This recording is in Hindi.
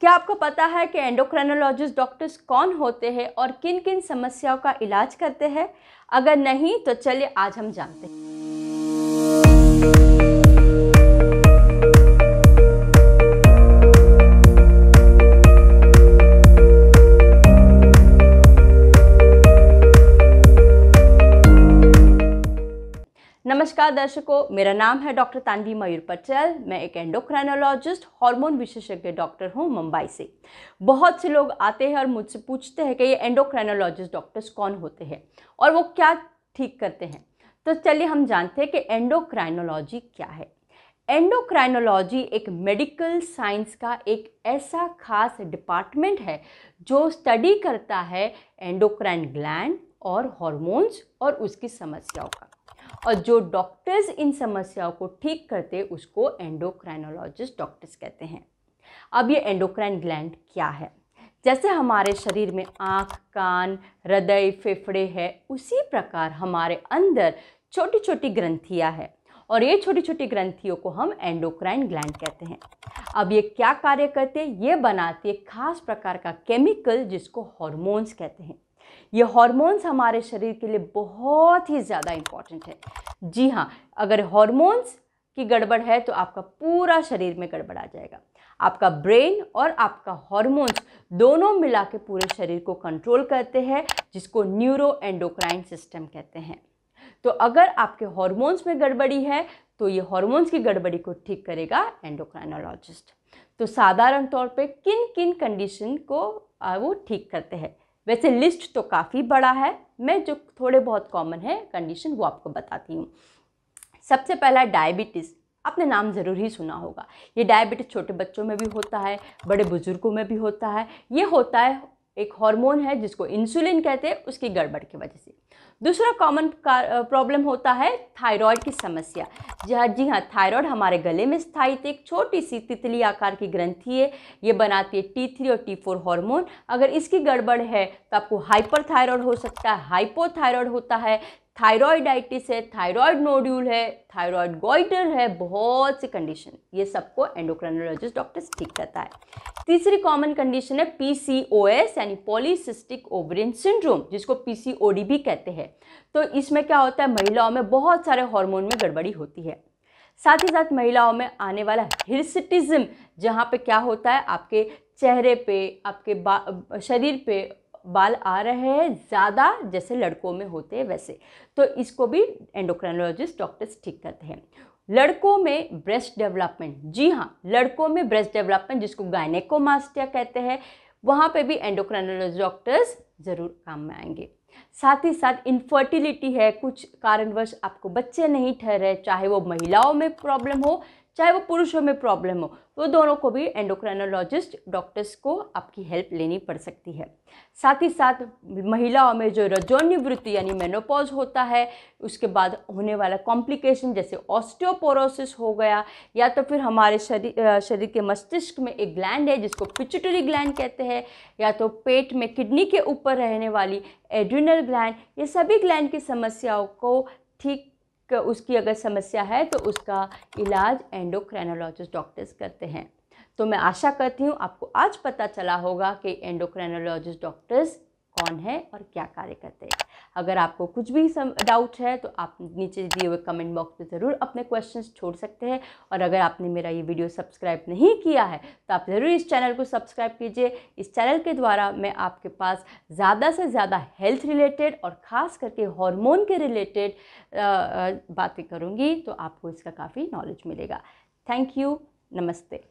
क्या आपको पता है कि एंडोक्रेनोलॉजिस्ट डॉक्टर्स कौन होते हैं और किन किन समस्याओं का इलाज करते हैं अगर नहीं तो चलिए आज हम जानते हैं नमस्कार दर्शकों मेरा नाम है डॉक्टर तानवी मयूर पटेल मैं एक एंडोक्राइनोलॉजिस्ट हार्मोन विशेषज्ञ डॉक्टर हूँ मुंबई से बहुत से लोग आते हैं और मुझसे पूछते हैं कि ये एंडोक्राइनोलॉजिस्ट डॉक्टर्स कौन होते हैं और वो क्या ठीक करते हैं तो चलिए हम जानते हैं कि एंडोक्राइनोलॉजी क्या है एंडोक्राइनोलॉजी एक मेडिकल साइंस का एक ऐसा खास डिपार्टमेंट है जो स्टडी करता है एंडोक्राइन ग्लैंड और हॉर्मोन्स और उसकी समस्याओं का और जो डॉक्टर्स इन समस्याओं को ठीक करते उसको एंडोक्राइनोलॉजिस्ट डॉक्टर्स कहते हैं अब ये एंडोक्राइन ग्लैंड क्या है जैसे हमारे शरीर में आँख कान हृदय फेफड़े है उसी प्रकार हमारे अंदर छोटी छोटी ग्रंथियाँ हैं और ये छोटी छोटी ग्रंथियों को हम एंडोक्राइन ग्लैंड कहते हैं अब ये क्या कार्य करते हैं ये बनाते खास प्रकार का केमिकल जिसको हॉर्मोन्स कहते हैं ये हॉर्मोन्स हमारे शरीर के लिए बहुत ही ज़्यादा इम्पॉर्टेंट है जी हाँ अगर हॉर्मोन्स की गड़बड़ है तो आपका पूरा शरीर में गड़बड़ आ जाएगा आपका ब्रेन और आपका हॉर्मोन्स दोनों मिला के पूरे शरीर को कंट्रोल करते हैं जिसको न्यूरो एंडोक्राइन सिस्टम कहते हैं तो अगर आपके हॉर्मोन्स में गड़बड़ी है तो ये हॉर्मोन्स की गड़बड़ी को ठीक करेगा एंडोक्राइनोलॉजिस्ट तो साधारण तौर पे किन किन कंडीशन को वो ठीक करते हैं वैसे लिस्ट तो काफ़ी बड़ा है मैं जो थोड़े बहुत कॉमन है कंडीशन वो आपको बताती हूँ सबसे पहला डायबिटीज़ आपने नाम ज़रूर ही सुना होगा ये डायबिटीज़ छोटे बच्चों में भी होता है बड़े बुज़ुर्गों में भी होता है ये होता है एक हार्मोन है जिसको इंसुलिन कहते हैं उसकी गड़बड़ की वजह से दूसरा कॉमन प्रॉब्लम होता है थायराइड की समस्या जहाँ जी हाँ थायराइड हमारे गले में स्थायित एक छोटी सी तितली आकार की ग्रंथि है ये बनाती है टी थ्री और टी फोर हॉर्मोन अगर इसकी गड़बड़ है तो आपको हाइपर थायराइड हो सकता है हाइपोथायरॉयड होता है थायरॉयडाइटिस है थायरॉयड नोड्यूल है थायरॉयड गोइटर है बहुत सी कंडीशन ये सबको एंडोक्राइनोलॉजिस्ट डॉक्टर ठीक करता है तीसरी कॉमन कंडीशन है पीसीओएस यानी पॉलीसिस्टिक ओवरियन सिंड्रोम जिसको पीसीओडी भी कहते हैं रहते हैं तो इसमें क्या होता है महिलाओं में बहुत सारे हार्मोन में गड़बड़ी होती है साथ ही साथ महिलाओं में आने वाला हिरसिटिज्म जहाँ पे क्या होता है आपके चेहरे पे आपके शरीर पे बाल आ रहे हैं ज़्यादा जैसे लड़कों में होते हैं वैसे तो इसको भी एंडोक्रेनोलॉजिस्ट डॉक्टर्स ठीक करते हैं लड़कों में ब्रेस्ट डेवलपमेंट जी हाँ लड़कों में ब्रेस्ट डेवलपमेंट जिसको गायनेकोमास्टिया कहते हैं वहाँ पे भी एंडोक्रेनोलॉजिस्ट डॉक्टर्स ज़रूर काम में आएंगे साथ ही साथ इनफर्टिलिटी है कुछ कारणवश आपको बच्चे नहीं ठहरे चाहे वो महिलाओं में प्रॉब्लम हो चाहे वो पुरुषों में प्रॉब्लम हो तो दोनों को भी एंडोक्राइनोलॉजिस्ट डॉक्टर्स को आपकी हेल्प लेनी पड़ सकती है साथ ही साथ महिलाओं में जो रजोनिवृत्ति यानी मेनोपॉज होता है उसके बाद होने वाला कॉम्प्लिकेशन जैसे ऑस्टियोपोरोसिस हो गया या तो फिर हमारे शरीर शरीर के मस्तिष्क में एक ग्लैंड है जिसको पिचुटरी ग्लैंड कहते हैं या तो पेट में किडनी के ऊपर रहने वाली एड्री एड्रिनल ग्लैंड ये सभी ग्लैंड की समस्याओं को ठीक उसकी अगर समस्या है तो उसका इलाज एंडोक्रेनोलॉजिस्ट डॉक्टर्स करते हैं तो मैं आशा करती हूँ आपको आज पता चला होगा कि एंडोक्राइनोलॉजिस्ट डॉक्टर्स कौन है और क्या कार्य करते हैं अगर आपको कुछ भी डाउट है तो आप नीचे दिए हुए कमेंट बॉक्स में ज़रूर अपने क्वेश्चन छोड़ सकते हैं और अगर आपने मेरा ये वीडियो सब्सक्राइब नहीं किया है तो आप ज़रूर इस चैनल को सब्सक्राइब कीजिए इस चैनल के द्वारा मैं आपके पास ज़्यादा से ज़्यादा हेल्थ रिलेटेड और ख़ास करके हॉर्मोन के रिलेटेड बातें करूँगी तो आपको इसका काफ़ी नॉलेज मिलेगा थैंक यू नमस्ते